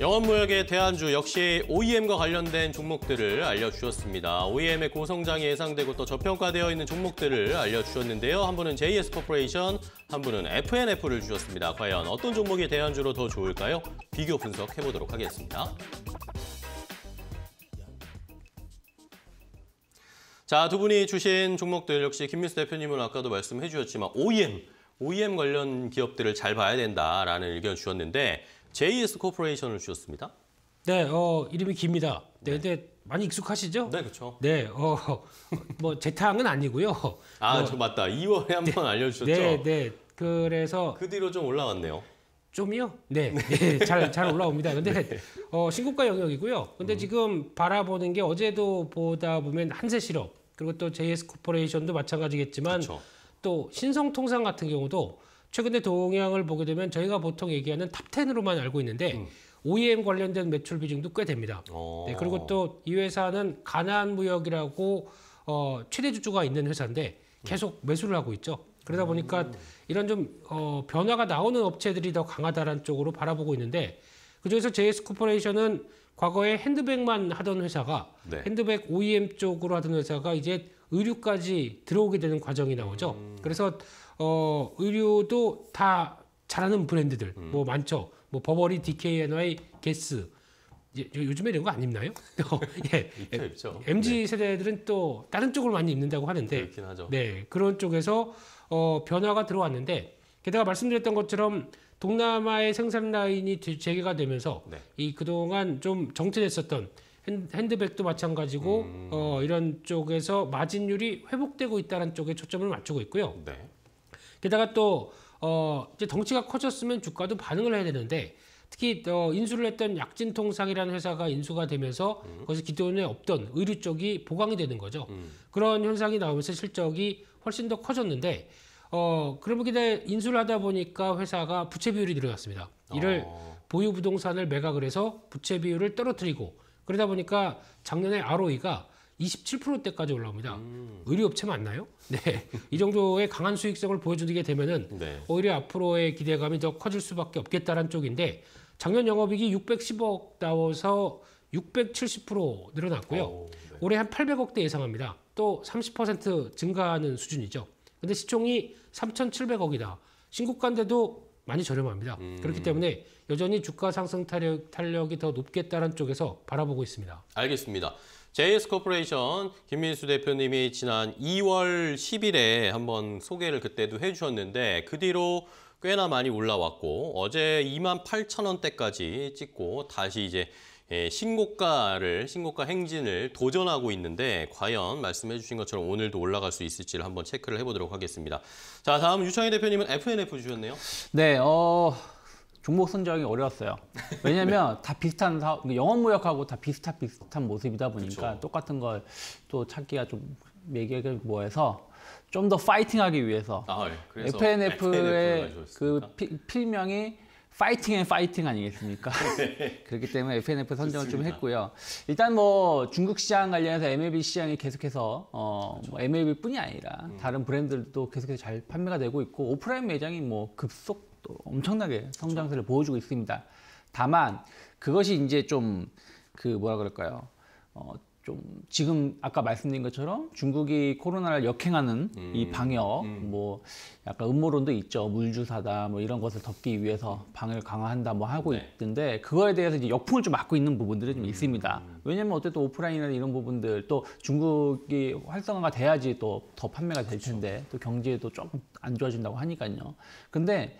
영업무역의 대안주 역시 OEM과 관련된 종목들을 알려주셨습니다. OEM의 고성장이 예상되고 또 저평가되어 있는 종목들을 알려주셨는데요. 한 분은 JS 코퍼레이션, 한 분은 FNF를 주셨습니다. 과연 어떤 종목이 대안주로 더 좋을까요? 비교 분석해보도록 하겠습니다. 자, 두 분이 주신 종목들 역시 김민수 대표님은 아까도 말씀해 주셨지만 OEM, OEM 관련 기업들을 잘 봐야 된다라는 의견 주셨는데 JS 코퍼레이션을 주셨습니다. 네, 어, 이름이 깁니다. 네, 네. 많이 익숙하시죠? 네, 그렇죠. 네, 어, 뭐 재탕은 아니고요. 아, 뭐, 저 맞다. 2월에 한번 네, 알려주셨죠? 네, 네. 그래서 그 뒤로 좀 올라왔네요. 좀이요? 네, 잘잘 네. 잘 올라옵니다. 근데 네. 어, 신고가 영역이고요. 근데 음. 지금 바라보는 게 어제도 보다 보면 한세 실업 그리고 또 JS 코퍼레이션도 마찬가지겠지만 그쵸. 또 신성통상 같은 경우도 최근에 동향을 보게 되면 저희가 보통 얘기하는 탑텐으로만 알고 있는데 음. OEM 관련된 매출 비중도 꽤 됩니다. 오. 어. 네, 그리고 또 이 회사는 가나안 무역이라고 어, 최대 주주가 있는 회사인데 음. 계속 매수를 하고 있죠. 그러다 보니까 음. 이런 좀 어, 변화가 나오는 업체들이 더강하다는 쪽으로 바라보고 있는데 그중에서 JS 코퍼레이션은 과거에 핸드백만 하던 회사가 네. 핸드백 OEM 쪽으로 하던 회사가 이제 의류까지 들어오게 되는 과정이 나오죠. 음. 그래서 어, 의류도 다 잘하는 브랜드들 음. 뭐 많죠. 뭐 버버리, DKNY, 게스. 예, 요즘에 이런 거 안 입나요? 어, 예, 입죠, 입죠. MZ 세대들은 네. 또 다른 쪽을 많이 입는다고 하는데, 네 그런 쪽에서 어, 변화가 들어왔는데 게다가 말씀드렸던 것처럼 동남아의 생산 라인이 재개가 되면서 네. 이 그동안 좀 정체됐었던 핸드백도 마찬가지고 음... 어, 이런 쪽에서 마진율이 회복되고 있다는 쪽에 초점을 맞추고 있고요. 네. 게다가 또 어, 이제 덩치가 커졌으면 주가도 반응을 해야 되는데 특히 어, 인수를 했던 약진통상이라는 회사가 인수가 되면서 음. 거기서 기존에 없던 의류 쪽이 보강이 되는 거죠. 음. 그런 현상이 나오면서 실적이 훨씬 더 커졌는데 어, 그러기에 인수를 하다 보니까 회사가 부채 비율이 늘어났습니다. 이를 어. 보유 부동산을 매각을 해서 부채 비율을 떨어뜨리고 그러다 보니까 작년에 ROE가 27%대까지 올라옵니다. 음. 의류업체 맞나요? 네. 이 정도의 강한 수익성을 보여주게 되면은 네. 오히려 앞으로의 기대감이 더 커질 수밖에 없겠다는 쪽인데 작년 영업이익이 610억 나와서 670% 늘어났고요. 오, 어, 네. 올해 한 800억대 예상합니다. 또 30% 증가하는 수준이죠. 근데 시총이 3,700억이다. 신고가인데도 많이 저렴합니다. 음. 그렇기 때문에 여전히 주가 상승 탄력, 탄력이 더 높겠다는 쪽에서 바라보고 있습니다. 알겠습니다. JS 코퍼레이션 김민수 대표님이 지난 2월 10일에 한번 소개를 그때도 해주셨는데 그 뒤로 꽤나 많이 올라왔고 어제 2만 8천 원대까지 찍고 다시 이제 예, 신고가를 신고가 행진을 도전하고 있는데 과연 말씀해 주신 것처럼 오늘도 올라갈 수 있을지를 한번 체크를 해보도록 하겠습니다. 자 다음 유창희 대표님은 FNF 주셨네요. 네. 어... 종목 선정이 어려웠어요. 왜냐하면 네. 다 비슷한 사업, 그러니까 영업 무역하고 다 비슷한 비슷한 모습이다 보니까 그쵸. 똑같은 걸 또 찾기가 좀 매기가 뭐해서 좀 더 파이팅하기 위해서 아, 네. 예. FNF의 그 피, 필명이 파이팅 앤 파이팅 아니겠습니까? 네. 그렇기 때문에 FNF 선정을 좋습니다. 좀 했고요. 일단 뭐 중국 시장 관련해서 MLB 시장이 계속해서 어, 그렇죠. 뭐 MLB뿐이 아니라 음. 다른 브랜드들도 계속해서 잘 판매가 되고 있고 오프라인 매장이 뭐 급속 또 엄청나게 성장세를 보여주고 있습니다. 다만 그것이 이제 좀 그 뭐라 그럴까요? 어, 좀 지금 아까 말씀드린 것처럼 중국이 코로나를 역행하는 음, 이 방역 음. 뭐 약간 음모론도 있죠 물주사다 뭐 이런 것을 덮기 위해서 방역을 강화한다 뭐 하고 네. 있던데 그거에 대해서 이제 역풍을 좀 맞고 있는 부분들이 좀 음. 있습니다 음, 왜냐면 어쨌든 오프라인이나 이런 부분들 또 중국이 활성화가 돼야지 또 더 판매가 될 그렇죠. 텐데 그렇죠. 또 경제도 조금 안 좋아진다고 하니까요 근데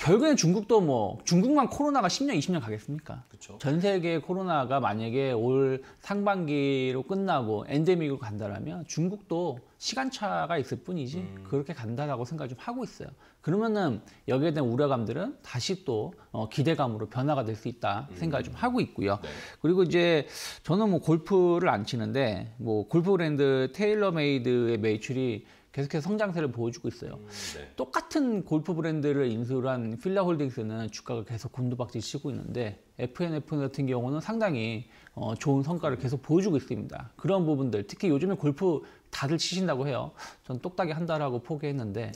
결국엔 중국도 뭐 중국만 코로나가 10년, 20년 가겠습니까? 그쵸. 전 세계 코로나가 만약에 올 상반기로 끝나고 엔데믹으로 간다라면 중국도 시간차가 있을 뿐이지 음. 그렇게 간다라고 생각을 좀 하고 있어요. 그러면은 여기에 대한 우려감들은 다시 또 어, 기대감으로 변화가 될 수 있다 음. 생각을 음. 좀 하고 있고요. 네. 그리고 이제 저는 뭐 골프를 안 치는데 뭐 골프 브랜드 테일러메이드의 매출이 계속해서 성장세를 보여주고 있어요. 음, 네. 똑같은 골프 브랜드를 인수한 를 필라홀딩스는 주가가 계속 곤두박질 치고 있는데 FNF 같은 경우는 상당히 어, 좋은 성과를 계속 보여주고 있습니다. 그런 부분들 특히 요즘에 골프 다들 치신다고 해요. 전 똑딱이 한다라고 포기했는데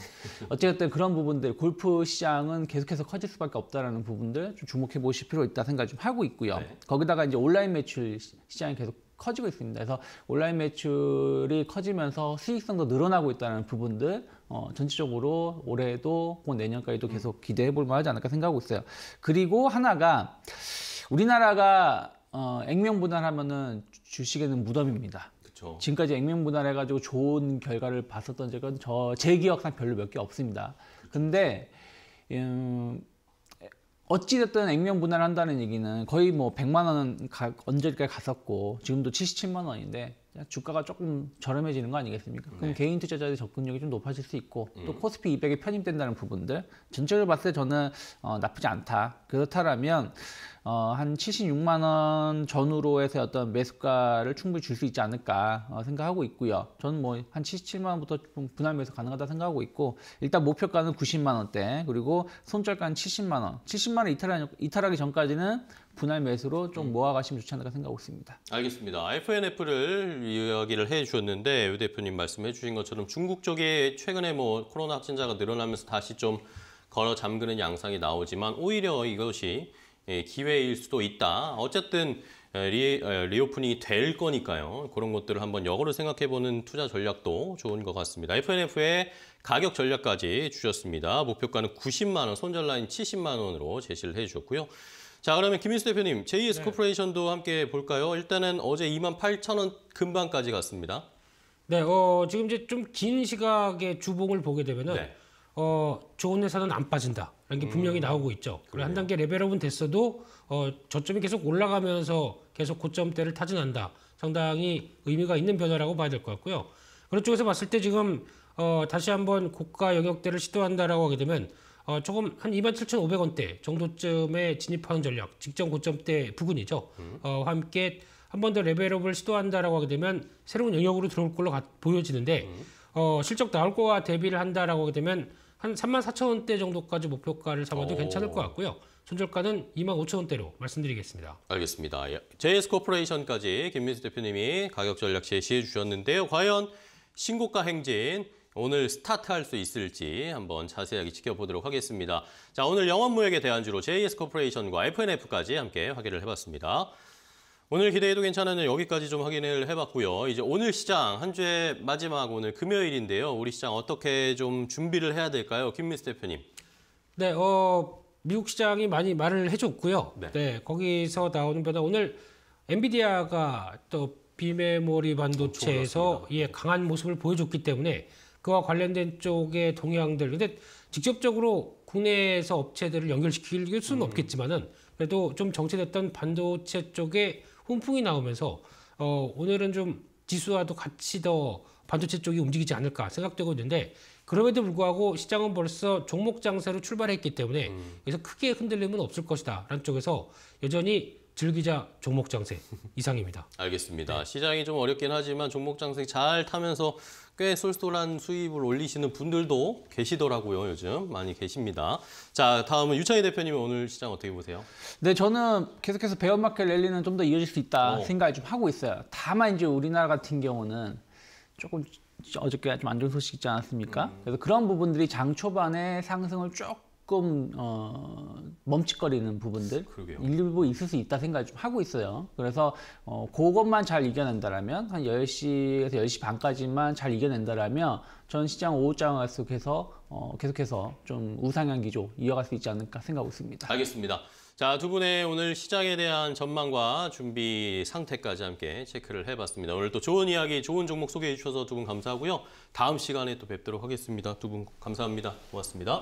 어쨌든 그런 부분들 골프 시장은 계속해서 커질 수밖에 없다라는 부분들 좀 주목해 보실 필요 있다 생각 좀 하고 있고요. 네. 거기다가 이제 온라인 매출 시장이 계속 커지고 있습니다. 그래서 온라인 매출이 커지면서 수익성도 늘어나고 있다는 부분들 어, 전체적으로 올해도 곧 내년까지도 계속 기대해 볼 만하지 않을까 생각하고 있어요. 그리고 하나가 우리나라가 어, 액면분할하면은 주식에는 무덤입니다. 그쵸. 지금까지 액면분할해가지고 좋은 결과를 봤었던 적은 저제 기억상 별로 몇 개 없습니다. 근데 음, 어찌됐든 액면 분할을 한다는 얘기는 거의 뭐 100만 원은 가, 언제까지 갔었고 지금도 77만 원인데 주가가 조금 저렴해지는 거 아니겠습니까? 그럼 네. 개인 투자자의 접근력이 좀 높아질 수 있고 음. 또 코스피 200에 편입된다는 부분들 전체적으로 봤을 때 저는 어, 나쁘지 않다. 그렇다라면 어, 한 76만 원전후로해서 어떤 매수가를 충분히 줄 수 있지 않을까 어, 생각하고 있고요. 저는 뭐한 77만 원부터 분할 매수 가능하다 생각하고 있고 일단 목표가는 90만 원대 그리고 손절가는 70만 원. 70만 원 이탈하, 이탈하기 전까지는 분할 매수로 좀 음. 모아가시면 좋지 않을까 생각하고 있습니다. 알겠습니다. FNF를 이야기를 해주셨는데 유 대표님 말씀해주신 것처럼 중국 쪽에 최근에 뭐 코로나 확진자가 늘어나면서 다시 좀 걸어 잠그는 양상이 나오지만 오히려 이것이 예, 기회일 수도 있다. 어쨌든 어, 리, 어, 리오프닝이 될 거니까요. 그런 것들을 한번 역으로 생각해보는 투자 전략도 좋은 것 같습니다. FNF의 가격 전략까지 주셨습니다. 목표가는 90만 원, 손절라인 70만 원으로 제시를 해주셨고요. 자 그러면 김민수 대표님, JS 네. 코퍼레이션도 함께 볼까요? 일단은 어제 2만 8천 원 금방까지 갔습니다. 네, 어, 지금 이제 좀 긴 시각의 주봉을 보게 되면은 네. 어, 좋은 회사는 안 빠진다. 이게 분명히 음. 나오고 있죠. 그리고한 네. 단계 레벨업은 됐어도 어, 저점이 계속 올라가면서 계속 고점대를 타진한다. 상당히 의미가 있는 변화라고 봐야 될 것 같고요. 그런 쪽에서 봤을 때 지금 어, 다시 한번 고가 영역대를 시도한다라고 하게 되면 어, 조금 한 27,500원대 정도쯤에 진입하는 전략, 직전 고점대 부근이죠. 음. 어, 함께 한 번 더 레벨업을 시도한다라고 하게 되면 새로운 영역으로 들어올 걸로 가, 보여지는데 음. 어, 실적 나올 거와 대비를 한다라고 하게 되면 한 3만 4천 원대 정도까지 목표가를 잡아도 오. 괜찮을 것 같고요. 손절가는 2만 5천 원대로 말씀드리겠습니다. 알겠습니다. JS 예, 코퍼레이션까지 김민수 대표님이 가격 전략 제시해 주셨는데요. 과연 신고가 행진 오늘 스타트할 수 있을지 한번 자세하게 지켜보도록 하겠습니다. 자 오늘 영업무역에 대한 주로 JS 코퍼레이션과 FNF까지 함께 확인을 해봤습니다. 오늘 기대해도 괜찮은데 여기까지 좀 확인을 해봤고요. 이제 오늘 시장 한 주의 마지막 오늘 금요일인데요. 우리 시장 어떻게 좀 준비를 해야 될까요, 김민수 대표님? 네, 어 미국 시장이 많이 말을 해줬고요. 네, 네 거기서 나오는 변화 오늘 엔비디아가 또 비메모리 반도체에서 어, 예 강한 모습을 보여줬기 때문에 그와 관련된 쪽의 동향들 근데 직접적으로 국내에서 업체들을 연결시킬 수는 음. 없겠지만은 그래도 좀 정체됐던 반도체 쪽에 훈풍이 나오면서 어, 오늘은 좀 지수와도 같이 더 반도체 쪽이 움직이지 않을까 생각되고 있는데 그럼에도 불구하고 시장은 벌써 종목 장세로 출발했기 때문에 음. 그래서 크게 흔들림은 없을 것이다 라는 쪽에서 여전히 즐기자 종목장세 이상입니다. 알겠습니다. 네. 시장이 좀 어렵긴 하지만 종목장세 잘 타면서 꽤 쏠쏠한 수입을 올리시는 분들도 계시더라고요. 요즘 많이 계십니다. 자 다음은 유창희 대표님 오늘 시장 어떻게 보세요? 네 저는 계속해서 베어마켓 랠리는 좀 더 이어질 수 있다 어. 생각을 좀 하고 있어요. 다만 이제 우리나라 같은 경우는 조금 어저께 좀안 좋은 소식 있지 않았습니까? 음. 그래서 그런 부분들이 장 초반에 상승을 쭉 조금 어, 멈칫거리는 부분들 그러게요. 일부 있을 수 있다 생각을 좀 하고 있어요. 그래서 어, 그것만 잘 이겨낸다라면 한 10시에서 10시 반까지만 잘 이겨낸다라면 전 시장 오후장을 계속해서 어, 계속해서 좀 우상향 기조 이어갈 수 있지 않을까 생각하고 있습니다. 알겠습니다. 자, 두 분의 오늘 시장에 대한 전망과 준비 상태까지 함께 체크를 해봤습니다. 오늘 또 좋은 이야기, 좋은 종목 소개해 주셔서 두 분 감사하고요. 다음 시간에 또 뵙도록 하겠습니다. 두 분 감사합니다. 고맙습니다.